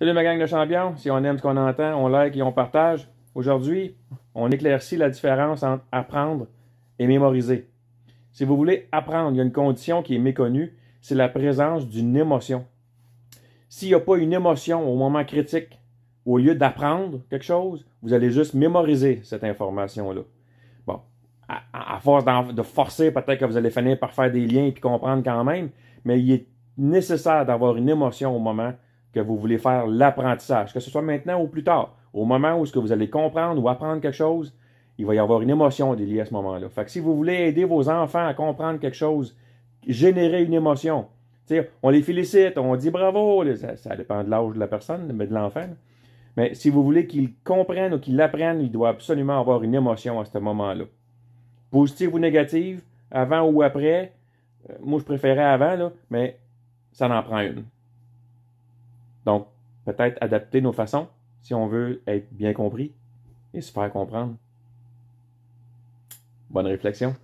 Salut ma gang de champions, si on aime ce qu'on entend, on like et on partage. Aujourd'hui, on éclaircit la différence entre apprendre et mémoriser. Si vous voulez apprendre, il y a une condition qui est méconnue, c'est la présence d'une émotion. S'il n'y a pas une émotion au moment critique, au lieu d'apprendre quelque chose, vous allez juste mémoriser cette information-là. Bon, à, force de forcer, peut-être que vous allez finir par faire des liens et comprendre quand même, mais il est nécessaire d'avoir une émotion au moment que vous voulez faire l'apprentissage, que ce soit maintenant ou plus tard, au moment où ce que vous allez comprendre ou apprendre quelque chose, il va y avoir une émotion déliée à ce moment-là. Fait si vous voulez aider vos enfants à comprendre quelque chose, générer une émotion. on les félicite, on dit bravo, ça, dépend de l'âge de la personne, mais de l'enfant. Mais si vous voulez qu'ils comprennent ou qu'ils l'apprennent, il doit absolument avoir une émotion à ce moment-là. Positive ou négative, avant ou après, euh, moi je préférais avant, là, mais ça n'en prend une. Donc, peut-être adapter nos façons si on veut être bien compris et se faire comprendre. Bonne réflexion.